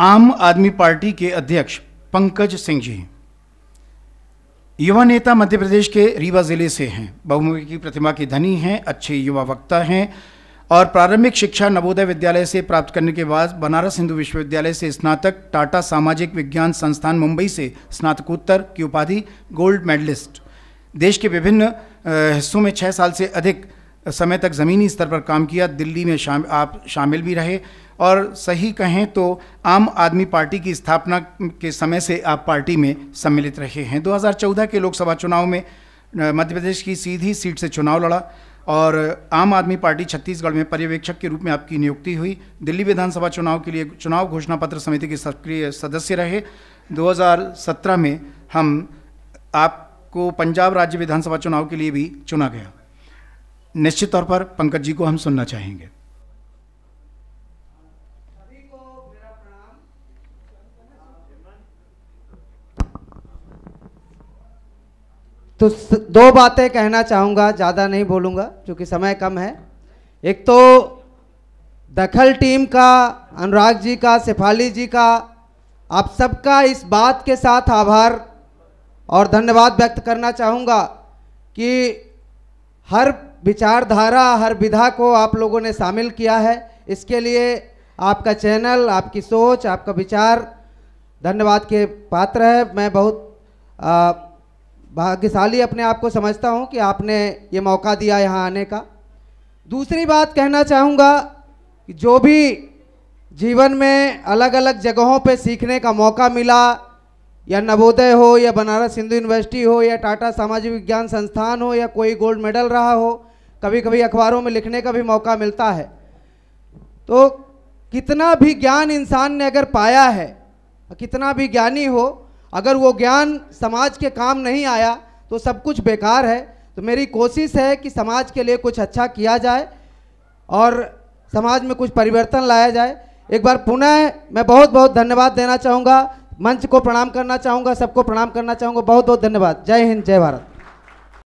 आम आदमी पार्टी के अध्यक्ष पंकज सिंह जी युवा नेता मध्य प्रदेश के रीवा ज़िले से हैं बहुमुखी की प्रतिमा के धनी हैं अच्छे युवा वक्ता हैं और प्रारंभिक शिक्षा नवोदय विद्यालय से प्राप्त करने के बाद बनारस हिंदू विश्वविद्यालय से स्नातक टाटा सामाजिक विज्ञान संस्थान मुंबई से स्नातकोत्तर की उपाधि गोल्ड मेडलिस्ट देश के विभिन्न हिस्सों में छः साल से अधिक समय तक ज़मीनी स्तर पर काम किया दिल्ली में शाम आप शामिल भी रहे और सही कहें तो आम आदमी पार्टी की स्थापना के समय से आप पार्टी में सम्मिलित रहे हैं 2014 के लोकसभा चुनाव में मध्य प्रदेश की सीधी सीट से चुनाव लड़ा और आम आदमी पार्टी छत्तीसगढ़ में पर्यवेक्षक के रूप में आपकी नियुक्ति हुई दिल्ली विधानसभा चुनाव के लिए चुनाव घोषणा पत्र समिति के सक्रिय सदस्य रहे 2017 में हम आपको पंजाब राज्य विधानसभा चुनाव के लिए भी चुना गया निश्चित तौर पर पंकज जी को हम सुनना चाहेंगे तो दो बातें कहना चाहूँगा ज़्यादा नहीं बोलूँगा क्योंकि समय कम है एक तो दखल टीम का अनुराग जी का शेफाली जी का आप सबका इस बात के साथ आभार और धन्यवाद व्यक्त करना चाहूँगा कि हर विचारधारा हर विधा को आप लोगों ने शामिल किया है इसके लिए आपका चैनल आपकी सोच आपका विचार धन्यवाद के पात्र है मैं बहुत भाग्यशाली अपने आप को समझता हूं कि आपने ये मौका दिया यहाँ आने का दूसरी बात कहना चाहूँगा जो भी जीवन में अलग अलग जगहों पे सीखने का मौका मिला या नवोदय हो या बनारस हिंदू यूनिवर्सिटी हो या टाटा सामाजिक विज्ञान संस्थान हो या कोई गोल्ड मेडल रहा हो कभी कभी अखबारों में लिखने का भी मौका मिलता है तो कितना भी ज्ञान इंसान ने अगर पाया है कितना भी ज्ञानी हो अगर वो ज्ञान समाज के काम नहीं आया तो सब कुछ बेकार है तो मेरी कोशिश है कि समाज के लिए कुछ अच्छा किया जाए और समाज में कुछ परिवर्तन लाया जाए एक बार पुनः मैं बहुत बहुत धन्यवाद देना चाहूँगा मंच को प्रणाम करना चाहूँगा सबको प्रणाम करना चाहूँगा बहुत बहुत धन्यवाद जय हिंद जय भारत